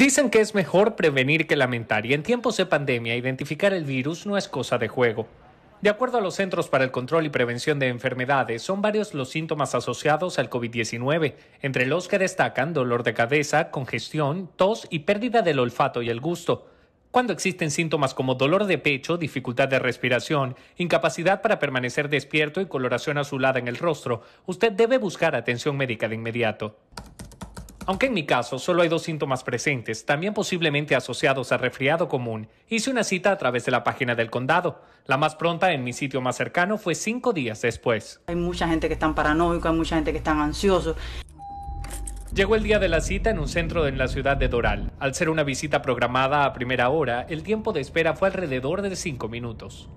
Dicen que es mejor prevenir que lamentar y en tiempos de pandemia identificar el virus no es cosa de juego. De acuerdo a los Centros para el Control y Prevención de Enfermedades, son varios los síntomas asociados al COVID-19, entre los que destacan dolor de cabeza, congestión, tos y pérdida del olfato y el gusto. Cuando existen síntomas como dolor de pecho, dificultad de respiración, incapacidad para permanecer despierto y coloración azulada en el rostro, usted debe buscar atención médica de inmediato. Aunque en mi caso solo hay dos síntomas presentes, también posiblemente asociados a resfriado común, hice una cita a través de la página del condado. La más pronta en mi sitio más cercano fue cinco días después. Hay mucha gente que está paranoica, hay mucha gente que está ansioso. Llegó el día de la cita en un centro en la ciudad de Doral. Al ser una visita programada a primera hora, el tiempo de espera fue alrededor de cinco minutos.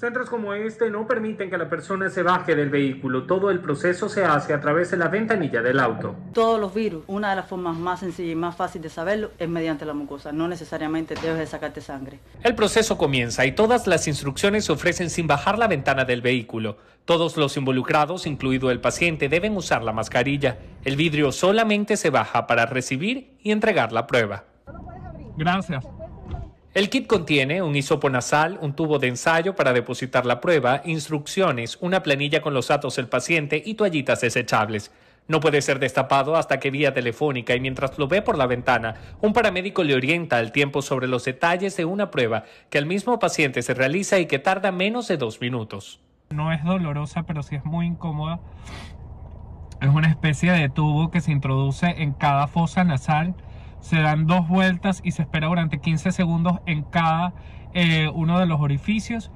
Centros como este no permiten que la persona se baje del vehículo. Todo el proceso se hace a través de la ventanilla del auto. Todos los virus, una de las formas más sencillas y más fácil de saberlo es mediante la mucosa. No necesariamente debes de sacarte sangre. El proceso comienza y todas las instrucciones se ofrecen sin bajar la ventana del vehículo. Todos los involucrados, incluido el paciente, deben usar la mascarilla. El vidrio solamente se baja para recibir y entregar la prueba. Gracias. El kit contiene un hisopo nasal, un tubo de ensayo para depositar la prueba, instrucciones, una planilla con los datos del paciente y toallitas desechables. No puede ser destapado hasta que vía telefónica y mientras lo ve por la ventana, un paramédico le orienta al tiempo sobre los detalles de una prueba que al mismo paciente se realiza y que tarda menos de dos minutos. No es dolorosa, pero sí es muy incómoda. Es una especie de tubo que se introduce en cada fosa nasal se dan dos vueltas y se espera durante 15 segundos en cada eh, uno de los orificios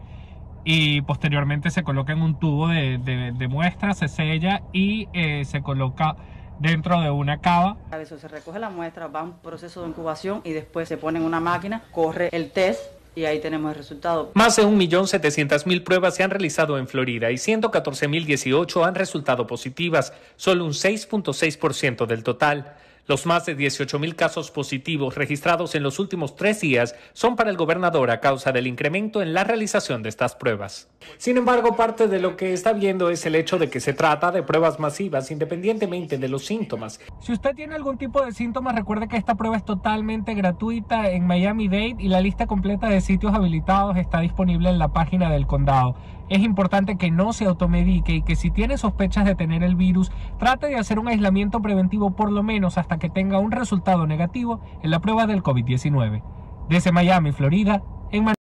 y posteriormente se coloca en un tubo de, de, muestra, se sella y eh, se coloca dentro de una cava. A veces se recoge la muestra, va a un proceso de incubación y después se pone en una máquina, corre el test y ahí tenemos el resultado. Más de 1.700.000 pruebas se han realizado en Florida y 114.018 han resultado positivas, solo un 6.6% del total. Los más de 18 mil casos positivos registrados en los últimos tres días son para el gobernador a causa del incremento en la realización de estas pruebas. Sin embargo, parte de lo que está viendo es el hecho de que se trata de pruebas masivas independientemente de los síntomas. Si usted tiene algún tipo de síntomas, recuerde que esta prueba es totalmente gratuita en Miami Dade y la lista completa de sitios habilitados está disponible en la página del condado. Es importante que no se automedique y que si tiene sospechas de tener el virus, trate de hacer un aislamiento preventivo por lo menos hasta que tenga un resultado negativo en la prueba del COVID-19. Desde Miami, Florida, en